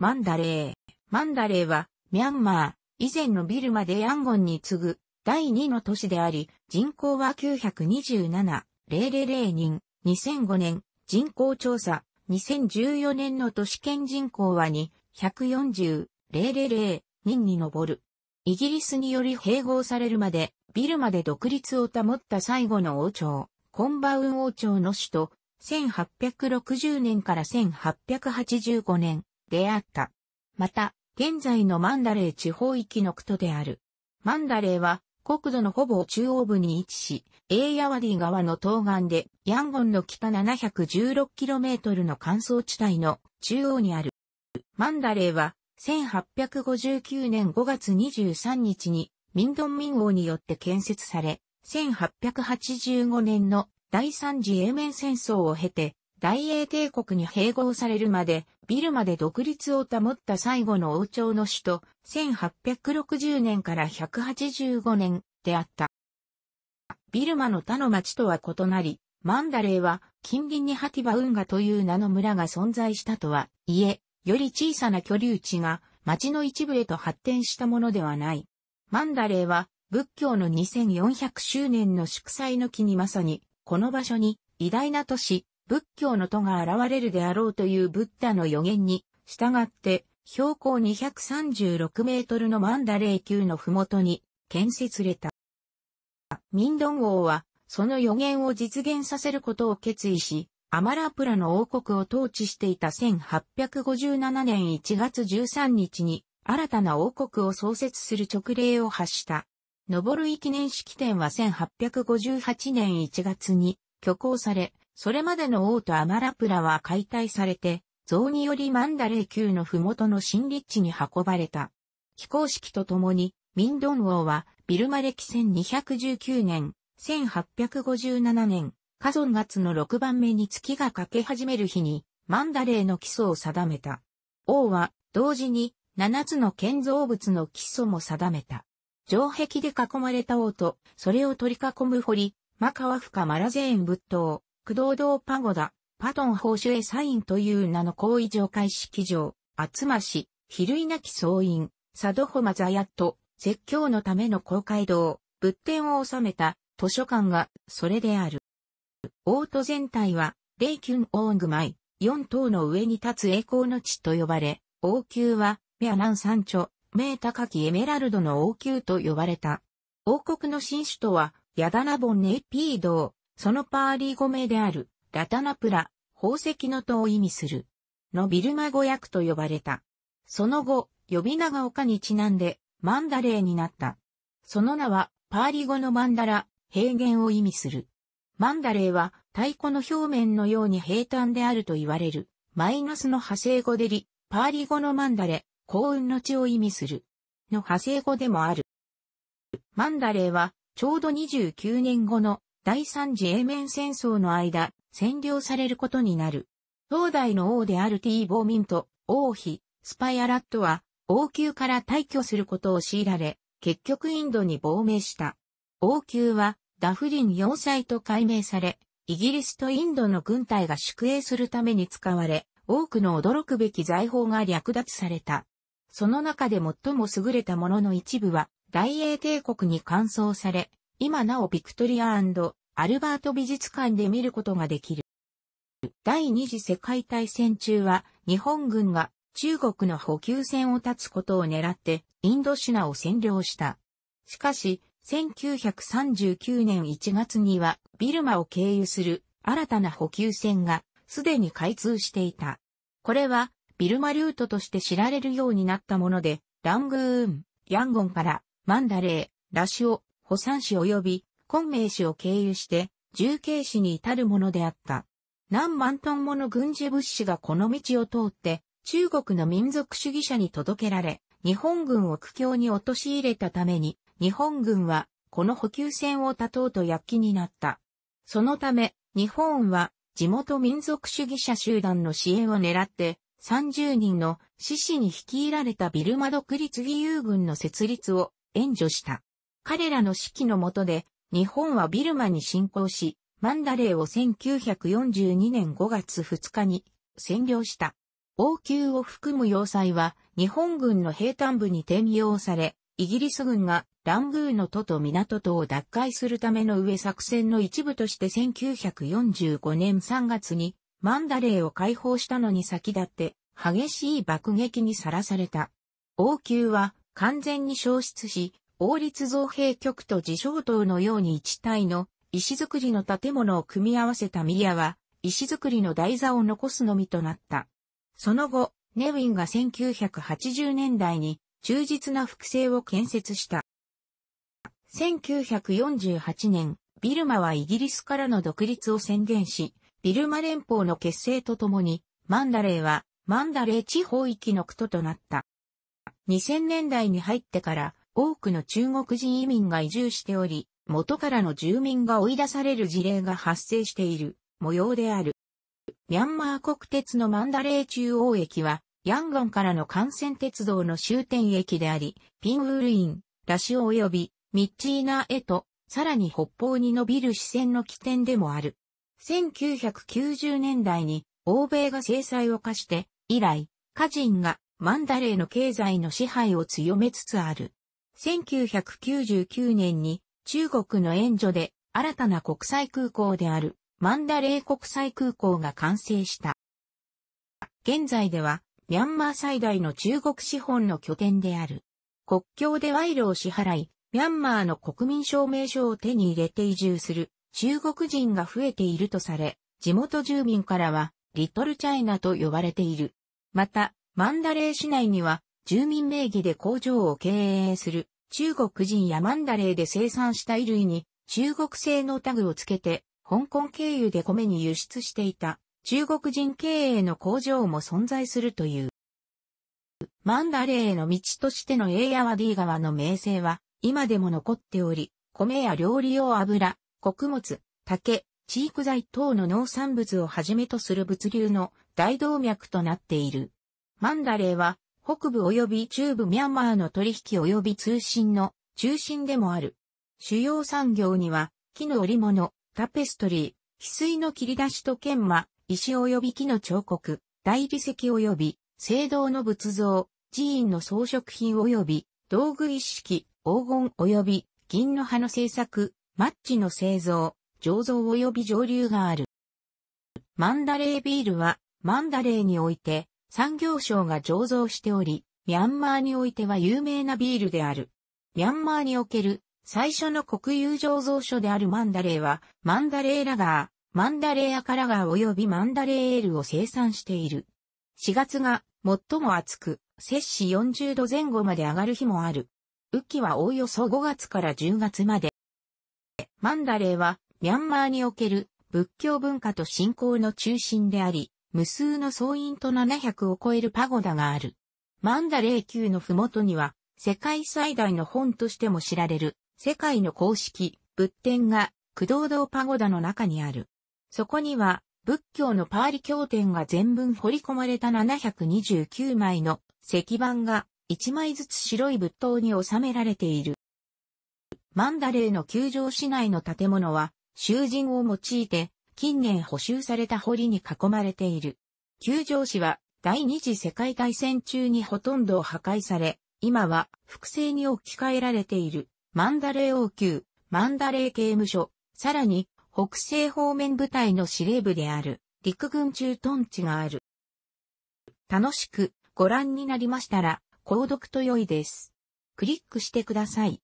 マンダレー。マンダレーは、ミャンマー、以前のビルマでヤンゴンに次ぐ、第2の都市であり、人口は927,000人、2005年、人口調査、2014年の都市圏人口は2,140,000人に上る。イギリスにより併合されるまで、ビルマで独立を保った最後の王朝、コンバウン王朝の首都、1860年から1885年、であった。また、現在のマンダレー地方域の区都である。マンダレーは、国土のほぼ中央部に位置し、エイヤワディ川の東岸で、ヤンゴンの北 716km の乾燥地帯の中央にある。マンダレーは、1859年5月23日に、ミンドンミン王によって建設され、1885年の第三次英明戦争を経て、大英帝国に併合されるまで、ビルマで独立を保った最後の王朝の首都、1860年から185年であった。ビルマの他の町とは異なり、マンダレーは近隣にハティバ運河という名の村が存在したとはいえ、より小さな居留地が町の一部へと発展したものではない。マンダレーは仏教の2400周年の祝祭の木にまさに、この場所に偉大な都市、仏教の都が現れるであろうというブッダの予言に、従って、標高236メートルのマンダレー級の麓に建設れた。ミンドン王は、その予言を実現させることを決意し、アマラプラの王国を統治していた1857年1月13日に、新たな王国を創設する直令を発した。登る記念式典は1858年1月に挙行され、それまでの王都アマラプラは解体されて、像によりマンダレー級の麓の新立地に運ばれた。非公式とともに、ミンドン王は、ビルマ歴1219年、1857年、火存月の6番目に月が欠け始める日に、マンダレーの基礎を定めた。王は、同時に、7つの建造物の基礎も定めた。城壁で囲まれた王と、それを取り囲む堀、マカワフカマラゼーン仏塔、駆動道パゴダ、パトン報酬へサインという名の行為上開式場、厚まし、比類なき総員、佐渡ホマザヤット、説教のための公会堂、仏典を収めた図書館がそれである。オート全体は、レイキュンオーングマイ、四島の上に立つ栄光の地と呼ばれ、王宮は、メアナン三丁、名高きエメラルドの王宮と呼ばれた。王国の新首都は、ヤダナボンネイピードそのパーリー語名である、ラタナプラ、宝石の塔を意味する、のビルマ語訳と呼ばれた。その後、呼び名が丘にちなんで、マンダレーになった。その名は、パーリ語のマンダラ、平原を意味する。マンダレーは、太鼓の表面のように平坦であると言われる、マイナスの派生語でり、パーリ語のマンダレ、幸運の地を意味する、の派生語でもある。マンダレーは、ちょうど29年後の第三次英面戦争の間、占領されることになる。東大の王であるティーボーミント、王妃、スパイアラットは、王宮から退去することを強いられ、結局インドに亡命した。王宮は、ダフリン要塞と改名され、イギリスとインドの軍隊が宿営するために使われ、多くの驚くべき財宝が略奪された。その中で最も優れたものの一部は、大英帝国に換装され、今なおビクトリアアルバート美術館で見ることができる。第二次世界大戦中は日本軍が中国の補給船を立つことを狙ってインドシナを占領した。しかし、1939年1月にはビルマを経由する新たな補給船がすでに開通していた。これはビルマルートとして知られるようになったもので、ラングーン、ヤンゴンからマンダレー、ラシオ、保山市及び昆明市を経由して、重慶市に至るものであった。何万トンもの軍事物資がこの道を通って、中国の民族主義者に届けられ、日本軍を苦境に陥れたために、日本軍は、この補給線を断とうと躍起になった。そのため、日本は、地元民族主義者集団の支援を狙って、30人の志士に率いられたビルマ独立義勇軍の設立を援助した。彼らの指揮の下で、日本はビルマに侵攻し、マンダレーを1942年5月2日に占領した。王宮を含む要塞は日本軍の兵坦部に転用され、イギリス軍がラングーの都と港都を奪回するための上作戦の一部として1945年3月にマンダレーを解放したのに先立って激しい爆撃にさらされた。王宮は完全に消失し、王立造幣局と自称塔のように一体の石造りの建物を組み合わせた宮は、石造りの台座を残すのみとなった。その後、ネウィンが1980年代に忠実な複製を建設した。1948年、ビルマはイギリスからの独立を宣言し、ビルマ連邦の結成とともに、マンダレーはマンダレー地方域の区都となった。2000年代に入ってから、多くの中国人移民が移住しており、元からの住民が追い出される事例が発生している模様である。ミャンマー国鉄のマンダレー中央駅は、ヤンゴンからの幹線鉄道の終点駅であり、ピンウールイン、ラシオ及びミッチーナへと、さらに北方に伸びる視線の起点でもある。1990年代に欧米が制裁を課して、以来、家人がマンダレーの経済の支配を強めつつある。1999年に中国の援助で新たな国際空港であるマンダレー国際空港が完成した。現在ではミャンマー最大の中国資本の拠点である。国境で賄賂を支払い、ミャンマーの国民証明書を手に入れて移住する中国人が増えているとされ、地元住民からはリトルチャイナと呼ばれている。また、マンダレー市内には住民名義で工場を経営する中国人やマンダレーで生産した衣類に中国製のタグをつけて香港経由で米に輸出していた中国人経営の工場も存在するという。マンダレーの道としてのエイヤワディ川の名声は今でも残っており、米や料理用油、穀物、竹、飼育剤等の農産物をはじめとする物流の大動脈となっている。マンダレーは北部及び中部ミャンマーの取引及び通信の中心でもある。主要産業には、木の織物、タペストリー、翡翠の切り出しと研磨、石及び木の彫刻、大理石及び、青銅の仏像、寺院の装飾品及び、道具一式、黄金及び、銀の葉の製作、マッチの製造、醸造及び蒸留がある。マンダレービールは、マンダレーにおいて、産業省が醸造しており、ミャンマーにおいては有名なビールである。ミャンマーにおける最初の国有醸造所であるマンダレーは、マンダレーラガー、マンダレーアカラガー及びマンダレーエールを生産している。4月が最も暑く、摂氏40度前後まで上がる日もある。雨季はおおよそ5月から10月まで。マンダレーは、ミャンマーにおける仏教文化と信仰の中心であり、無数の総員と700を超えるパゴダがある。マンダレー級の麓には、世界最大の本としても知られる、世界の公式、仏典が、駆動堂パゴダの中にある。そこには、仏教のパーリ経典が全文彫り込まれた729枚の石板が1枚ずつ白い仏塔に収められている。マンダレーの球場市内の建物は囚人を用いて近年補修された堀に囲まれている。球場市は第二次世界大戦中にほとんど破壊され、今は複製に置き換えられているマンダレー王宮、マンダレー刑務所、さらに北西方面部隊の司令部である陸軍中屯地がある。楽しくご覧になりましたら、購読と良いです。クリックしてください。